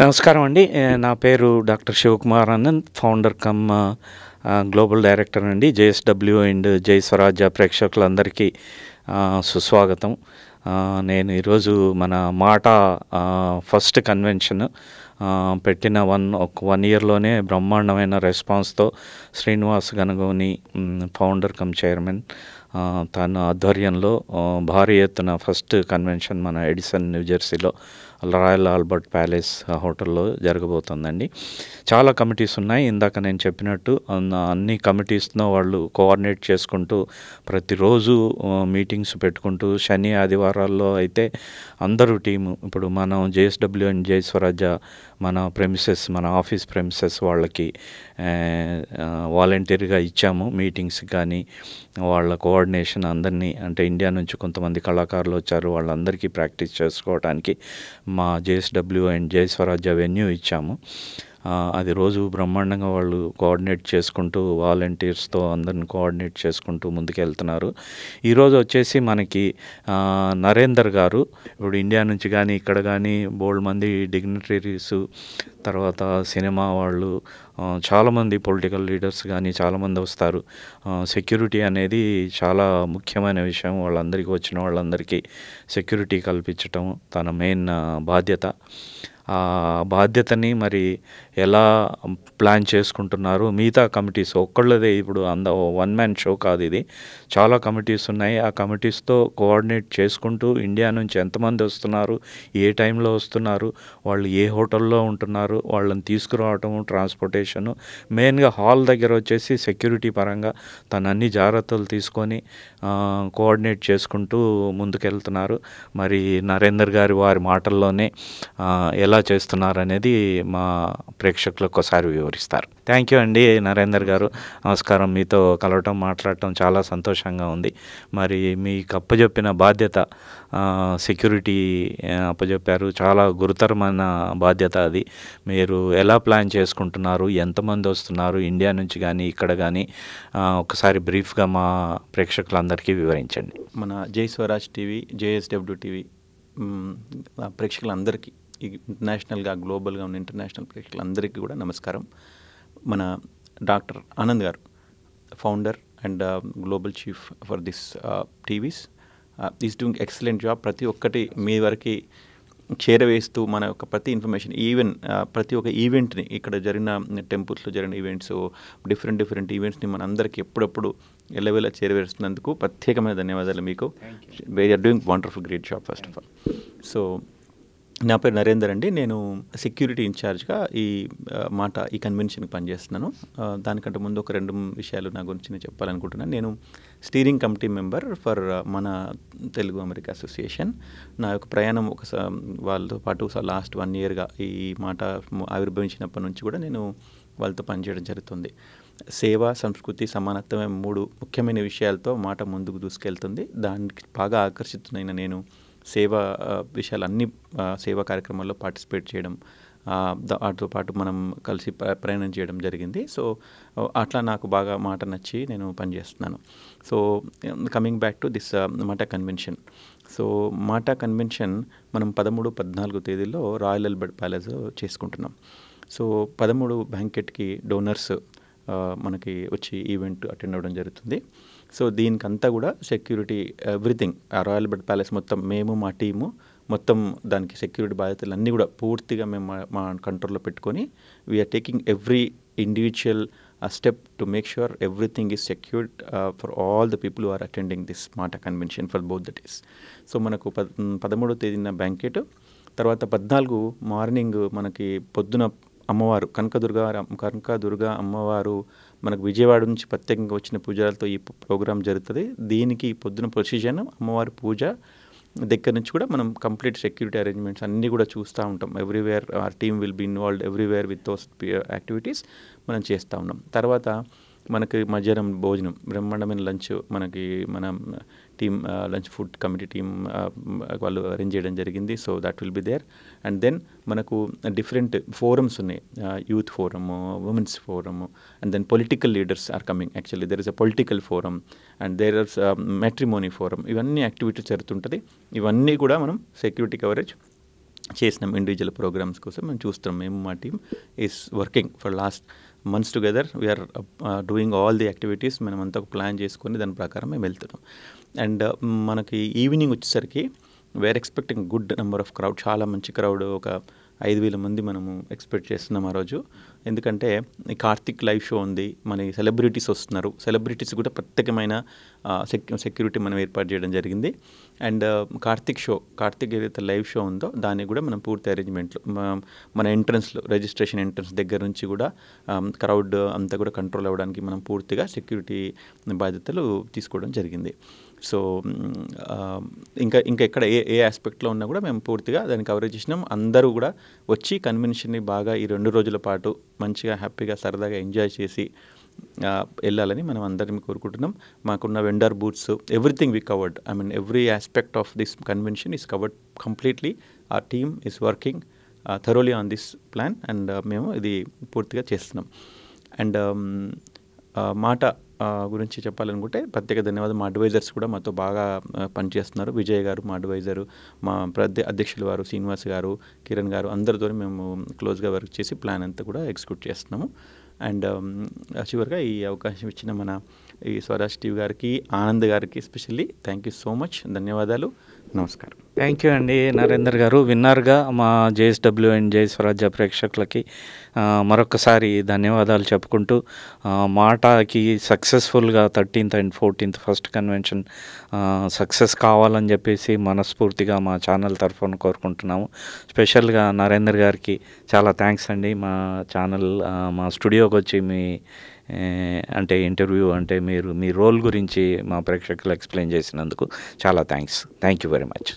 నమస్కారం అండి నా పేరు doctor Shivakumar Anand founder cum global director అండి జేఎస్డబ్ల్యూ అండ్ జై స్వరాజ్య ప్రేక్షకులందరికీ సుస్వాగతం నేను ఈరోజు మన మాట ఫస్ట్ కన్వెన్షన్ పెట్టిన వన్ ఒక వన్ ఇయర్లోనే బ్రహ్మాండమైన రెస్పాన్స్తో Srinivas Ganagoni founder cum chairman తన ఆధ్వర్యంలో భారీ ఎత్తున ఫస్ట్ కన్వెన్షన్ మన ఎడిసన్ న్యూజెర్సీలో రాయల్ ఆల్బర్ట్ ప్యాలెస్ హోటల్లో జరగబోతుందండి చాలా కమిటీస్ ఉన్నాయి ఇందాక నేను చెప్పినట్టు అన్ని కమిటీస్ను వాళ్ళు కోఆర్డినేట్ చేసుకుంటూ ప్రతిరోజు మీటింగ్స్ పెట్టుకుంటూ శని ఆదివారాల్లో అయితే అందరూ టీము ఇప్పుడు మనం జేఎస్డబ్ల్యూ అండ్ జయస్వరాజ మన ప్రెమిసెస్ మన ఆఫీస్ ప్రెమిసెస్ వాళ్ళకి వాలంటీర్గా ఇచ్చాము మీటింగ్స్ కానీ వాళ్ళ కో కోఆర్డినేషన్ అందరినీ అంటే ఇండియా నుంచి కొంతమంది కళాకారులు వచ్చారు వాళ్ళందరికీ ప్రాక్టీస్ చేసుకోవడానికి మా జేఎస్డబ్ల్యూ అండ్ జయ స్వరాజ్య వెన్యూ ఇచ్చాము అది రోజు బ్రహ్మాండంగా వాళ్ళు కోఆర్డినేట్ చేసుకుంటూ వాలంటీర్స్తో అందరిని కోఆర్డినేట్ చేసుకుంటూ ముందుకెళ్తున్నారు ఈరోజు వచ్చేసి మనకి నరేందర్ గారు ఇప్పుడు ఇండియా నుంచి కానీ ఇక్కడ కానీ బోల్డ్ మంది డిగ్నిటరీస్ తర్వాత సినిమా వాళ్ళు చాలామంది పొలిటికల్ లీడర్స్ కానీ చాలామంది వస్తారు సెక్యూరిటీ అనేది చాలా ముఖ్యమైన విషయం వాళ్ళందరికీ వచ్చిన వాళ్ళందరికీ సెక్యూరిటీ కల్పించటం తన మెయిన్ బాధ్యత ఆ బాధ్యతని మరి ఎలా ప్లాన్ చేసుకుంటున్నారు మిగతా కమిటీస్ ఒక్కళ్ళదే ఇప్పుడు అంద వన్ మ్యాన్ షో కాదు ఇది చాలా కమిటీస్ ఉన్నాయి ఆ కమిటీస్తో కోఆర్డినేట్ చేసుకుంటూ ఇండియా నుంచి ఎంతమంది వస్తున్నారు ఏ టైంలో వస్తున్నారు వాళ్ళు ఏ హోటల్లో ఉంటున్నారు వాళ్ళని తీసుకురావటం ట్రాన్స్పోర్టేషను మెయిన్గా హాల్ దగ్గర వచ్చేసి సెక్యూరిటీ పరంగా తను అన్ని జాగ్రత్తలు తీసుకొని కోఆర్డినేట్ చేసుకుంటూ ముందుకెళ్తున్నారు మరి నరేందర్ గారి వారి మాటల్లోనే ఎలా చేస్తున్నారు అనేది మా ప్రే ప్రేక్షకులకు ఒకసారి వివరిస్తారు థ్యాంక్ యూ అండి నరేందర్ గారు నమస్కారం మీతో కలవటం మాట్లాడటం చాలా సంతోషంగా ఉంది మరి మీకు అప్పజెప్పిన బాధ్యత సెక్యూరిటీ అప్పజెప్పారు చాలా గురుతరమైన బాధ్యత అది మీరు ఎలా ప్లాన్ చేసుకుంటున్నారు ఎంతమంది వస్తున్నారు ఇండియా నుంచి కానీ ఇక్కడ కానీ ఒకసారి బ్రీఫ్గా మా ప్రేక్షకులందరికీ వివరించండి మన జై స్వరాజ్ టీవీ జేఎస్డబ్ల్యూ టీవీ ప్రేక్షకులందరికీ ఇంటర్నేషనల్గా గ్లోబల్గా ఉన్న ఇంటర్నేషనల్ ప్రేక్షకులందరికీ కూడా నమస్కారం మన డాక్టర్ ఆనంద్ గారు founder and uh, global chief for this uh, TVs uh, is doing excellent job ప్రతి ఒక్కటి మీ వరకు చేరవేస్తూ మన యొక్క ప్రతి ఇన్ఫర్మేషన్ ఈవెన్ ప్రతి ఒక్క ఈవెంట్ని ఇక్కడ జరిగిన టెంపుల్స్లో జరిగిన ఈవెంట్స్ డిఫరెంట్ డిఫరెంట్ ఈవెంట్స్ని మన అందరికీ ఎప్పుడప్పుడు ఎల్లవేలా చేరవేస్తున్నందుకు ప్రత్యేకమైన ధన్యవాదాలు మీకు we are doing wonderful great job first of all so నా పేరు నరేందర్ అండి నేను సెక్యూరిటీ ఇన్ఛార్జ్గా ఈ మాట ఈ కన్వెన్షన్కి పనిచేస్తున్నాను దానికంటే ముందు ఒక రెండు విషయాలు నా గురించి నేను చెప్పాలనుకుంటున్నాను నేను స్టీరింగ్ కమిటీ మెంబర్ ఫర్ మన తెలుగు అమెరికా అసోసియేషన్ నా యొక్క ప్రయాణం ఒక వాళ్ళతో పాటు లాస్ట్ వన్ ఇయర్గా ఈ మాట ఆవిర్భవించినప్పటి నుంచి కూడా నేను వాళ్ళతో పనిచేయడం జరుగుతుంది సేవ సంస్కృతి సమానత్వమే మూడు ముఖ్యమైన విషయాలతో మాట ముందుకు దూసుకెళ్తుంది దానికి బాగా ఆకర్షితునైన నేను సేవ అన్ని సేవా కార్యక్రమాల్లో పార్టిసిపేట్ చేయడం వాటితో పాటు మనం కలిసి ప్రయాణం చేయడం జరిగింది సో అట్లా నాకు బాగా మాట నచ్చి నేను పనిచేస్తున్నాను so coming back to this MATA convention so MATA convention మనం పదమూడు పద్నాలుగు తేదీల్లో రాయల్ ఎల్బర్ట్ ప్యాలెస్ చేసుకుంటున్నాం సో పదమూడు బ్యాంకెట్కి డోనర్స్ మనకి వచ్చి ఈవెంట్ అటెండ్ అవ్వడం జరుగుతుంది సో దీనికంతా కూడా security everything royal Albert palace మొత్తం మేము మా టీము మొత్తం దానికి సెక్యూరిటీ బాధ్యతలు అన్నీ కూడా పూర్తిగా మేము మా కంట్రోల్లో పెట్టుకొని we are taking every individual step to make sure everything is secured for all the people are attending this MATA convention for both that is so మనకు పద్ పదమూడో తేదీన బ్యాంకెట్ తర్వాత పద్నాలుగు మార్నింగ్ మనకి పొద్దున అమ్మవారు కనకదుర్గ కనకదుర్గ అమ్మవారు మనకు విజయవాడ నుంచి ప్రత్యేకంగా వచ్చిన పూజలతో ఈ ప్రోగ్రాం జరుగుతుంది దీనికి పొద్దున ప్రొసీజన్ అమ్మవారి పూజ దగ్గర నుంచి కూడా మనం కంప్లీట్ సెక్యూరిటీ అరేంజ్మెంట్స్ అన్నీ కూడా చూస్తూ ఉంటాం everywhere our team will be involved everywhere with those activities మనం చేస్తూ ఉన్నాం తర్వాత మనకి మధ్యాహ్నం భోజనం బ్రహ్మాండమైన లంచ్ మనకి మన team lunch food committee team వాళ్ళు అరేంజ్ చేయడం జరిగింది so that will be there and then మనకు డిఫరెంట్ ఫోరమ్స్ ఉన్నాయి youth forum women's forum and then political leaders are coming actually there is a political forum and there are matrimony forum ఇవన్నీ activity జరుగుతుంటుంది ఇవన్నీ కూడా మనం security coverage చేసినాం individual programs కోసం మేము చూస్తున్నాం మేము మా team is working for last months together we are doing all the activities మనం అంతా ప్లాన్ చేసుకొని దాని ప్రకారం మేము వెళ్తున్నాం అండ్ uh, మనకి ఈవినింగ్ వచ్చేసరికి we are expecting good number of crowd చాలా మంచి క్రౌడ్ ఒక ఐదు వేల మంది మనము ఎక్స్పెక్ట్ చేస్తున్నాం ఆ రోజు ఎందుకంటే కార్తిక్ లైవ్ షో ఉంది మన సెలబ్రిటీస్ వస్తున్నారు సెలబ్రిటీస్ కూడా ప్రత్యేకమైన సెక్యూరిటీ మనం ఏర్పాటు చేయడం జరిగింది అండ్ కార్తిక్ షో కార్తిక్ ఏదైతే లైవ్ షో ఉందో దాన్ని కూడా మనం పూర్తి అరేంజ్మెంట్లు మన ఎంట్రన్స్లో రిజిస్ట్రేషన్ ఎంట్రన్స్ దగ్గర నుంచి కూడా క్రౌడ్ అంతా కూడా కంట్రోల్ అవ్వడానికి మనం పూర్తిగా సెక్యూరిటీ బాధ్యతలు తీసుకోవడం జరిగింది సో ఇంకా ఇంకా ఎక్కడ ఏ ఏ ఆస్పెక్ట్లో ఉన్నా కూడా మేము పూర్తిగా దాన్ని కవరేజ్ చేసినాం అందరూ కూడా వచ్చి కన్వెన్షన్ని బాగా ఈ రెండు రోజుల పాటు మంచిగా హ్యాపీగా సరదాగా ఎంజాయ్ చేసి వెళ్ళాలని మనం అందరినీ కోరుకుంటున్నాం మాకున్న vendor booths everything we covered I mean every aspect of this convention is covered completely ఆ team is working thoroughly on this plan and మేము ఇది పూర్తిగా చేస్తున్నాం అండ్ um, మాట గురించి చెప్పాలనుకుంటే ప్రత్యేక ధన్యవాదం మా అడ్వైజర్స్ కూడా మాతో బాగా పనిచేస్తున్నారు విజయ్ గారు మా అడ్వైజరు మా ప్రధ్య అధ్యక్షులు వారు శ్రీనివాస్ గారు కిరణ్ గారు అందరితో మేము క్లోజ్గా వర్క్ చేసి ప్లాన్ అంతా కూడా ఎగ్జిక్యూట్ చేస్తున్నాము అండ్ um, చివరిగా ఈ అవకాశం ఇచ్చిన మన ఈ స్వరాజ్ టీవీ గారికి ఆనంద్ గారికి especially thank you so much ధన్యవాదాలు నమస్కారం థ్యాంక్ యూ అండి నరేందర్ గారు విన్నారుగా మా జేఎస్డబ్ల్యూ అండ్ జే స్వరాజ్య ప్రేక్షకులకి మరొకసారి ధన్యవాదాలు చెప్పుకుంటూ మాటకి సక్సెస్ఫుల్గా thirteenth and fourteenth first convention success కావాలని చెప్పేసి మనస్ఫూర్తిగా మా ఛానల్ తరఫున కోరుకుంటున్నాము స్పెషల్గా నరేందర్ గారికి చాలా థ్యాంక్స్ అండి మా ఛానల్ మా స్టూడియోకి వచ్చి మీ అంటే ఇంటర్వ్యూ అంటే మీరు మీ రోల్ గురించి మా ప్రేక్షకులు ఎక్స్ప్లెయిన్ చేసినందుకు చాలా thanks thank you very much